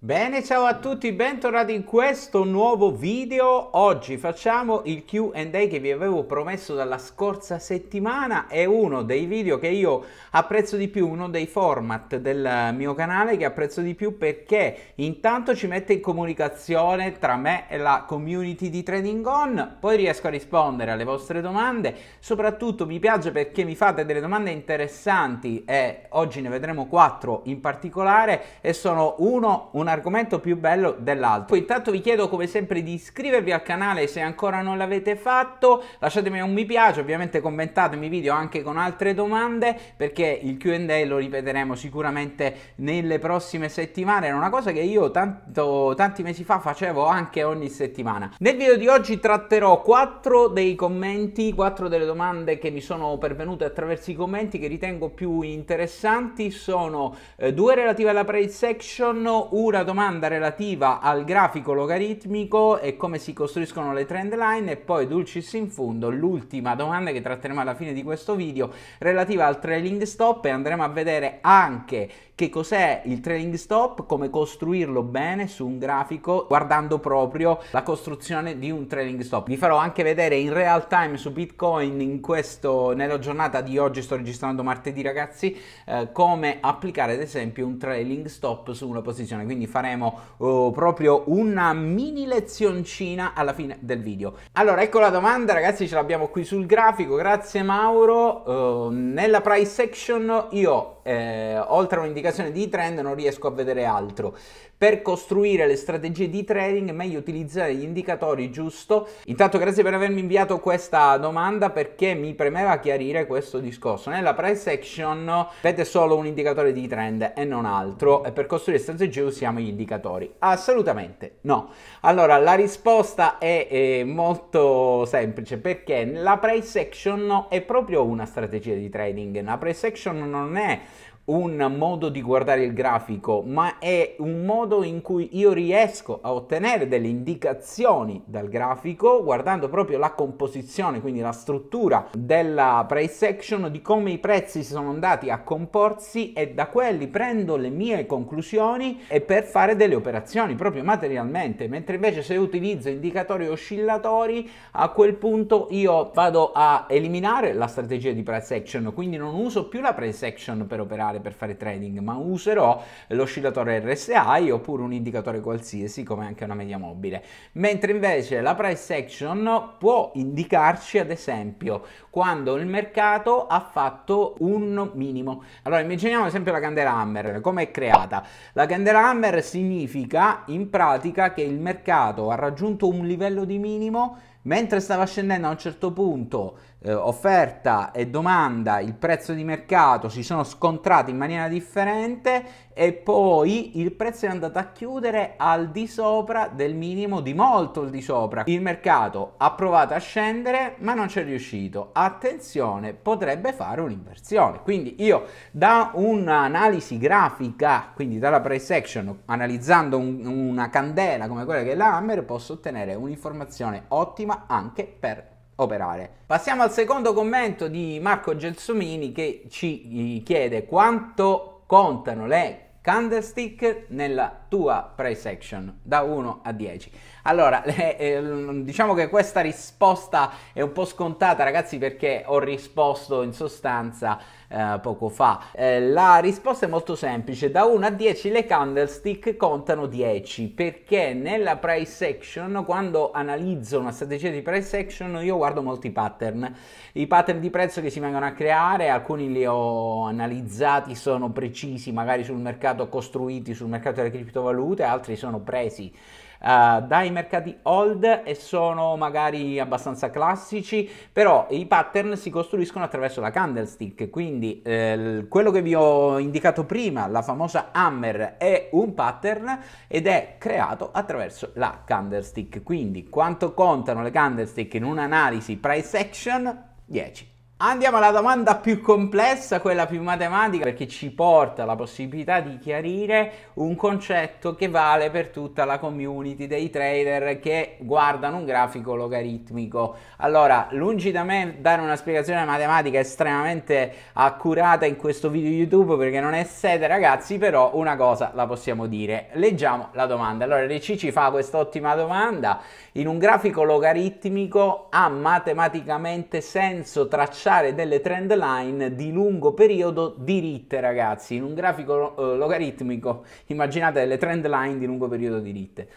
Bene, ciao a tutti, bentornati in questo nuovo video. Oggi facciamo il Q&A che vi avevo promesso dalla scorsa settimana. È uno dei video che io apprezzo di più, uno dei format del mio canale che apprezzo di più perché intanto ci mette in comunicazione tra me e la community di Trading On, poi riesco a rispondere alle vostre domande. Soprattutto mi piace perché mi fate delle domande interessanti e oggi ne vedremo quattro in particolare e sono uno, un un argomento più bello dell'altro. Poi intanto vi chiedo come sempre di iscrivervi al canale se ancora non l'avete fatto, lasciatemi un mi piace, ovviamente commentatemi i video anche con altre domande perché il Q&A lo ripeteremo sicuramente nelle prossime settimane, era una cosa che io tanto, tanti mesi fa facevo anche ogni settimana. Nel video di oggi tratterò quattro dei commenti, quattro delle domande che mi sono pervenute attraverso i commenti che ritengo più interessanti, sono eh, due relative alla price section, una una domanda relativa al grafico logaritmico e come si costruiscono le trend line e poi dulcis in fondo l'ultima domanda che tratteremo alla fine di questo video relativa al trailing stop e andremo a vedere anche che cos'è il trailing stop, come costruirlo bene su un grafico guardando proprio la costruzione di un trailing stop. Vi farò anche vedere in real time su Bitcoin in questo, nella giornata di oggi, sto registrando martedì ragazzi, eh, come applicare ad esempio un trailing stop su una posizione. Quindi faremo oh, proprio una mini lezioncina alla fine del video. Allora, ecco la domanda, ragazzi, ce l'abbiamo qui sul grafico, grazie Mauro. Uh, nella price section io eh, oltre a un'indicazione di trend non riesco a vedere altro. Per costruire le strategie di trading è meglio utilizzare gli indicatori giusto. Intanto grazie per avermi inviato questa domanda perché mi premeva chiarire questo discorso. Nella price action avete solo un indicatore di trend e non altro e per costruire strategie usiamo gli indicatori? Assolutamente no. Allora, la risposta è, è molto semplice perché la price action è proprio una strategia di trading. La price action non è un modo di guardare il grafico, ma è un modo in cui io riesco a ottenere delle indicazioni dal grafico guardando proprio la composizione, quindi la struttura della price action, di come i prezzi sono andati a comporsi e da quelli prendo le mie conclusioni e per fare delle operazioni proprio materialmente, mentre invece se utilizzo indicatori oscillatori a quel punto io vado a eliminare la strategia di price action, quindi non uso più la price action per operare principale per fare trading, ma userò l'oscillatore RSI oppure un indicatore qualsiasi come anche una media mobile. Mentre invece la price action può indicarci ad esempio quando il mercato ha fatto un minimo. Allora immaginiamo ad esempio la candela Hammer, come è creata? La candela Hammer significa in pratica che il mercato ha raggiunto un livello di minimo mentre stava scendendo a un certo punto eh, offerta e domanda, il prezzo di mercato si sono scontrati in maniera differente e poi il prezzo è andato a chiudere al di sopra del minimo di molto al di sopra. Il mercato ha provato a scendere ma non c'è riuscito. Attenzione, potrebbe fare un'inversione. Quindi io da un'analisi grafica, quindi dalla price action, analizzando un, una candela come quella che è la Hammer, posso ottenere un'informazione ottima anche per operare. Passiamo al secondo commento di Marco Gelsomini che ci chiede quanto contano le candlestick nella tua price action da 1 a 10. Allora, eh, ehm, diciamo che questa risposta è un po' scontata, ragazzi, perché ho risposto in sostanza eh, poco fa? Eh, la risposta è molto semplice, da 1 a 10 le candlestick contano 10 perché nella price action quando analizzo una strategia di price action io guardo molti pattern, i pattern di prezzo che si vengono a creare, alcuni li ho analizzati, sono precisi magari sul mercato, costruiti sul mercato delle criptovalute, altri sono presi eh, dai mercati old e sono magari abbastanza classici, però i pattern si costruiscono attraverso la candlestick, quindi eh, quello che vi ho indicato prima, la famosa hammer, è un pattern ed è creato attraverso la candlestick, quindi quanto contano le candlestick in un'analisi price action? 10. Andiamo alla domanda più complessa, quella più matematica, perché ci porta la possibilità di chiarire un concetto che vale per tutta la community dei trader che guardano un grafico logaritmico. Allora, lungi da me dare una spiegazione matematica estremamente accurata in questo video YouTube perché non è sede ragazzi, però una cosa la possiamo dire. Leggiamo la domanda. Allora, RC ci fa questa ottima domanda. In un grafico logaritmico ha matematicamente senso tracciare tracciare delle trend line di lungo periodo diritte, ragazzi. In un grafico eh, logaritmico immaginate delle trend line di lungo periodo diritte.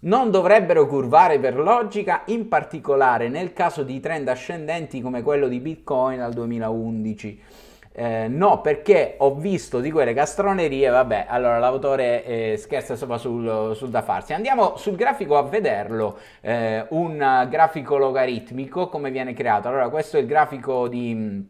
Non dovrebbero curvare per logica, in particolare nel caso di trend ascendenti come quello di Bitcoin al 2011. Eh, no, perché ho visto di quelle castronerie, vabbè, allora l'autore eh, scherza sopra sul, sul, da farsi. Andiamo sul grafico a vederlo, eh, un grafico logaritmico, come viene creato. Allora, questo è il grafico di,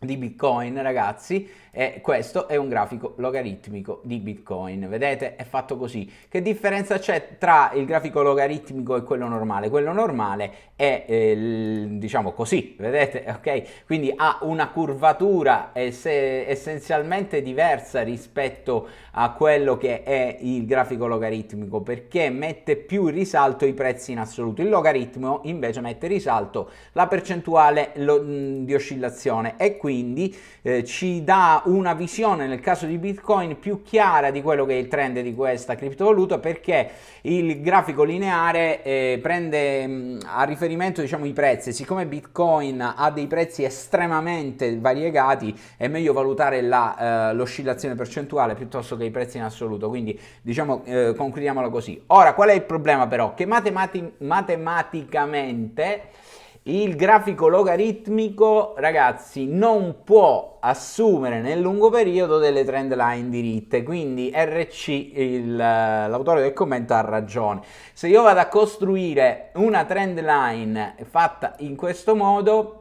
di Bitcoin, ragazzi e questo è un grafico logaritmico di Bitcoin. Vedete? È fatto così. Che differenza c'è tra il grafico logaritmico e quello normale? Quello normale è eh, diciamo così, vedete? Ok? Quindi ha una curvatura ess- essenzialmente diversa rispetto a quello che è il grafico logaritmico perché mette più in risalto i prezzi in assoluto. Il logaritmo invece mette in risalto la percentuale di oscillazione e quindi eh, ci dà una visione nel caso di Bitcoin più chiara di quello che è il trend di questa criptovaluta perché il grafico lineare eh, prende mh, mm, a riferimento diciamo i prezzi, siccome Bitcoin ha dei prezzi estremamente variegati è meglio valutare la, eh, l'oscillazione percentuale piuttosto che i prezzi in assoluto, quindi diciamo eh, concludiamola così. Ora qual è il problema però? Che matemati- matematicamente il grafico logaritmico, ragazzi, non può assumere nel lungo periodo delle trend line diritte, quindi RC, l'autore del commento, ha ragione. Se io vado a costruire una trend line fatta in questo modo,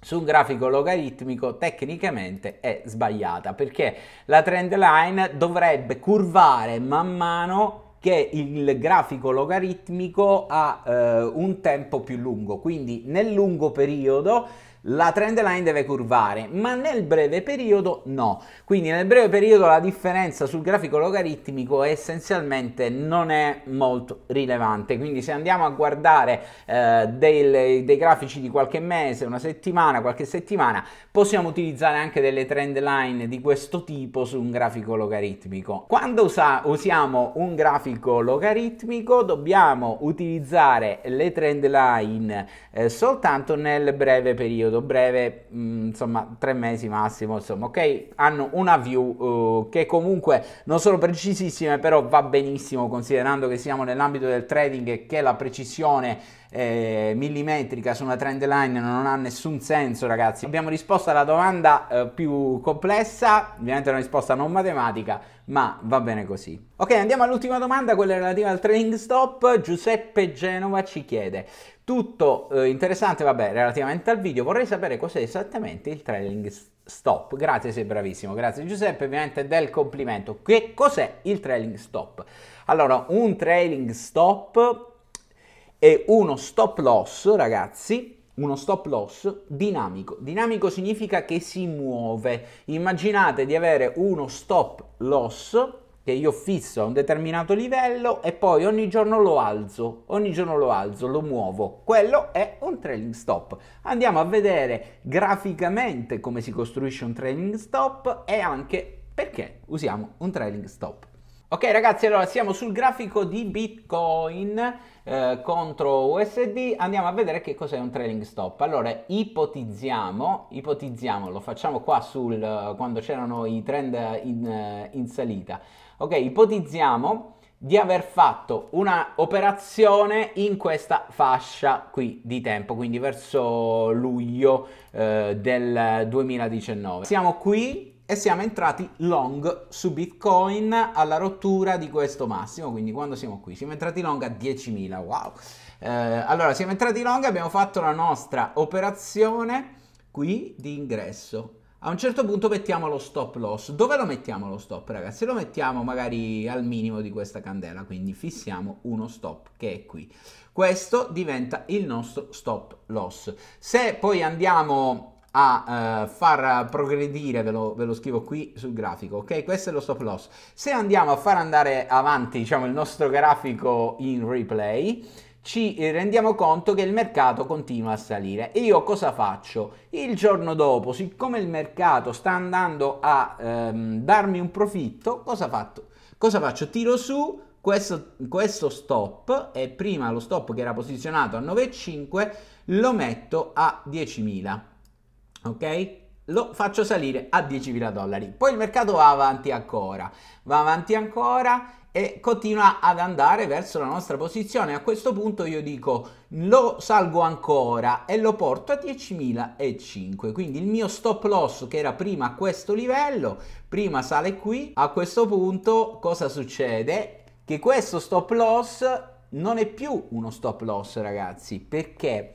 su un grafico logaritmico tecnicamente è sbagliata perché la trend line dovrebbe curvare man mano che il grafico logaritmico ha eh, un tempo più lungo, quindi nel lungo periodo la trend line deve curvare, ma nel breve periodo no. Quindi nel breve periodo la differenza sul grafico logaritmico essenzialmente non è molto rilevante. Quindi se andiamo a guardare eh, dei, dei, grafici di qualche mese, una settimana, qualche settimana, possiamo utilizzare anche delle trend line di questo tipo su un grafico logaritmico. Quando usa, usiamo un grafico logaritmico dobbiamo utilizzare le trend line eh, soltanto nel breve periodo periodo breve, mh, mm, insomma tre mesi massimo, insomma, ok? Hanno una view uh, che comunque non sono precisissime, però va benissimo considerando che siamo nell'ambito del trading e che la precisione eh, millimetrica su una trend line non ha nessun senso ragazzi. Abbiamo risposto alla domanda eh, più complessa, ovviamente una risposta non matematica, ma va bene così. Ok, andiamo all'ultima domanda, quella relativa al trading stop. Giuseppe Genova ci chiede, tutto eh, interessante, vabbè, relativamente al video, vorrei sapere cos'è esattamente il trading stop. Grazie, sei bravissimo, grazie Giuseppe, ovviamente del complimento. Che cos'è il trailing stop? Allora, un trailing stop è uno stop loss, ragazzi, uno stop loss dinamico. Dinamico significa che si muove. Immaginate di avere uno stop loss che io fisso a un determinato livello e poi ogni giorno lo alzo, ogni giorno lo alzo, lo muovo. Quello è un trailing stop. Andiamo a vedere graficamente come si costruisce un trailing stop e anche perché usiamo un trailing stop. Ok ragazzi, allora siamo sul grafico di Bitcoin eh, contro USD, andiamo a vedere che cos'è un trailing stop. Allora, ipotizziamo, ipotizziamo, lo facciamo qua sul, eh, quando c'erano i trend in, eh, in salita. Ok, ipotizziamo di aver fatto una operazione in questa fascia qui di tempo, quindi verso luglio eh, del 2019. Siamo qui e siamo entrati long su Bitcoin alla rottura di questo massimo, quindi quando siamo qui siamo entrati long a 10.000, wow. Eh, allora siamo entrati long, abbiamo fatto la nostra operazione qui di ingresso. A un certo punto mettiamo lo stop loss. Dove lo mettiamo lo stop, ragazzi? Lo mettiamo magari al minimo di questa candela, quindi fissiamo uno stop che è qui. Questo diventa il nostro stop loss. Se poi andiamo a eh, far progredire, ve lo, ve lo, scrivo qui sul grafico, ok? Questo è lo stop loss. Se andiamo a far andare avanti, diciamo, il nostro grafico in replay, ci eh, rendiamo conto che il mercato continua a salire. E io cosa faccio? Il giorno dopo, siccome il mercato sta andando a ehm, darmi un profitto, cosa, fatto? cosa faccio? Tiro su, questo, questo, stop e prima lo stop che era posizionato a 9,5 lo metto a 10.000 ok? Lo faccio salire a 10.000 dollari. Poi il mercato va avanti ancora, va avanti ancora e continua ad andare verso la nostra posizione. A questo punto io dico lo salgo ancora e lo porto a 10.005. Quindi il mio stop loss che era prima a questo livello, prima sale qui, a questo punto cosa succede? Che questo stop loss non è più uno stop loss ragazzi perché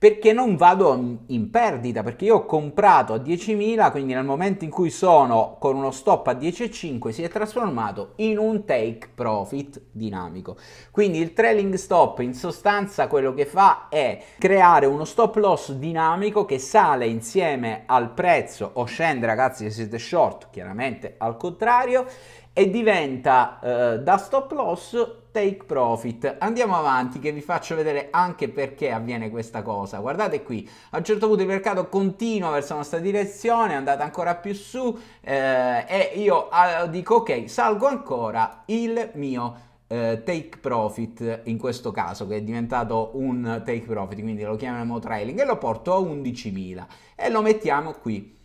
perché non vado in perdita, perché io ho comprato a 10.000, quindi nel momento in cui sono con uno stop a 10.5 si è trasformato in un take profit dinamico. Quindi il trailing stop in sostanza quello che fa è creare uno stop loss dinamico che sale insieme al prezzo o scende ragazzi se siete short, chiaramente al contrario, e diventa eh, da stop loss take profit. Andiamo avanti che vi faccio vedere anche perché avviene questa cosa. Guardate qui, a un certo punto il mercato continua verso la nostra direzione, è andata ancora più su eh, e io ah, dico ok, salgo ancora il mio eh, take profit in questo caso che è diventato un take profit, quindi lo chiamiamo trailing e lo porto a 11.000 e lo mettiamo qui.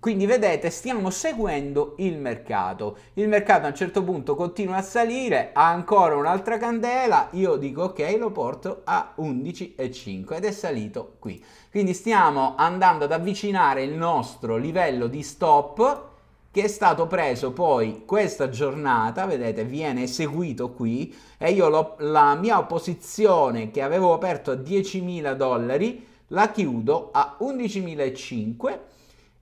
Quindi vedete, stiamo seguendo il mercato. Il mercato a un certo punto continua a salire, ha ancora un'altra candela, io dico ok, lo porto a 11,5 ed è salito qui. Quindi stiamo andando ad avvicinare il nostro livello di stop che è stato preso poi questa giornata, vedete, viene eseguito qui e io la mia posizione che avevo aperto a 10.000 dollari la chiudo a 11.500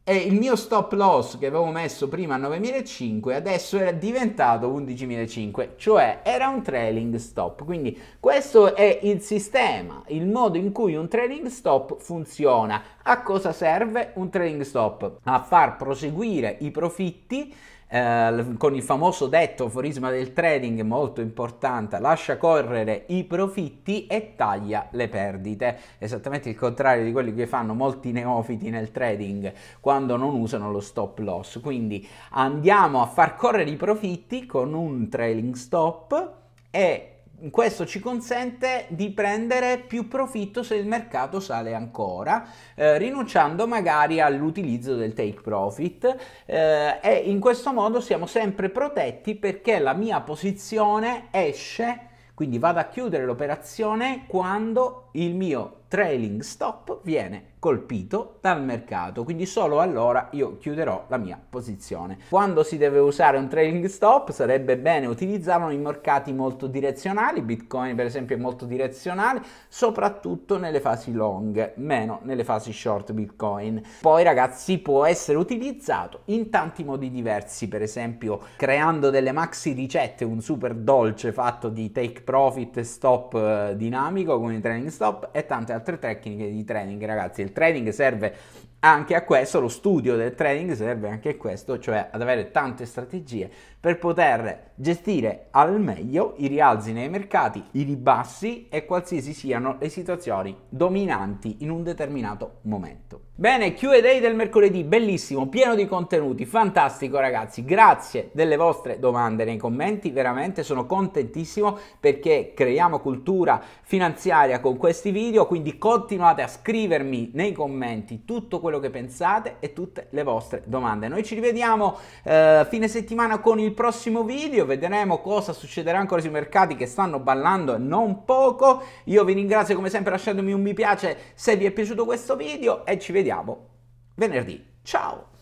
e il mio stop loss che avevo messo prima a 9.500 adesso era diventato 11.500, cioè era un trailing stop. Quindi questo è il sistema, il modo in cui un trailing stop funziona. A cosa serve un trailing stop? A far proseguire i profitti eh, con il famoso detto aforisma del trading molto importante, lascia correre i profitti e taglia le perdite, esattamente il contrario di quelli che fanno molti neofiti nel trading quando non usano lo stop loss. Quindi andiamo a far correre i profitti con un trailing stop e questo ci consente di prendere più profitto se il mercato sale ancora, eh, rinunciando magari all'utilizzo del take profit eh, e in questo modo siamo sempre protetti perché la mia posizione esce, quindi vado a chiudere l'operazione quando il mio trailing stop viene colpito dal mercato, quindi solo allora io chiuderò la mia posizione. Quando si deve usare un trailing stop sarebbe bene utilizzarlo in mercati molto direzionali, Bitcoin per esempio è molto direzionale, soprattutto nelle fasi long, meno nelle fasi short Bitcoin. Poi ragazzi può essere utilizzato in tanti modi diversi, per esempio creando delle maxi ricette, un super dolce fatto di take profit stop eh, dinamico con i trailing stop e tante altre altre tecniche di training, ragazzi. Il training serve anche a questo lo studio del trading serve anche a questo, cioè ad avere tante strategie per poter gestire al meglio i rialzi nei mercati, i ribassi e qualsiasi siano le situazioni dominanti in un determinato momento. Bene, QA del mercoledì, bellissimo, pieno di contenuti, fantastico ragazzi, grazie delle vostre domande nei commenti, veramente sono contentissimo perché creiamo cultura finanziaria con questi video, quindi continuate a scrivermi nei commenti tutto questo quello che pensate e tutte le vostre domande. Noi ci rivediamo eh, fine settimana con il prossimo video, vedremo cosa succederà ancora sui mercati che stanno ballando non poco. Io vi ringrazio come sempre lasciatemi un mi piace se vi è piaciuto questo video e ci vediamo venerdì. Ciao!